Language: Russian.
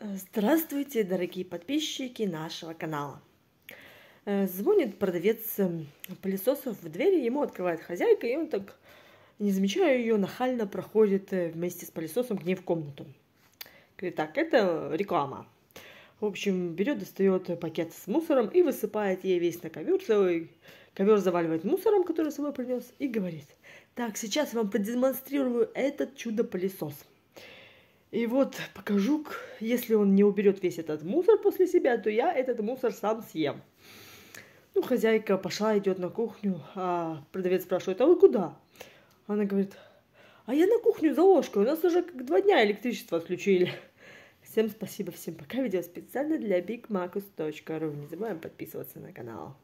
Э, здравствуйте, дорогие подписчики нашего канала. Э, звонит продавец эм, пылесосов в двери, ему открывает хозяйка, и он так, не замечая ее, нахально проходит э, вместе с пылесосом к ней в комнату. Говорит, так, это реклама. В общем, берет, достает пакет с мусором и высыпает ей весь на ковер, целый ковер заваливает мусором, который с собой принес, и говорит, так, сейчас я вам продемонстрирую этот чудо-пылесос. И вот покажу если он не уберет весь этот мусор после себя, то я этот мусор сам съем. Ну, хозяйка пошла, идет на кухню, а продавец спрашивает, а вы куда? Она говорит, а я на кухню за ложкой, у нас уже как два дня электричество отключили. Всем спасибо, всем пока. Видео специально для bigmacus.ru. Не забываем подписываться на канал.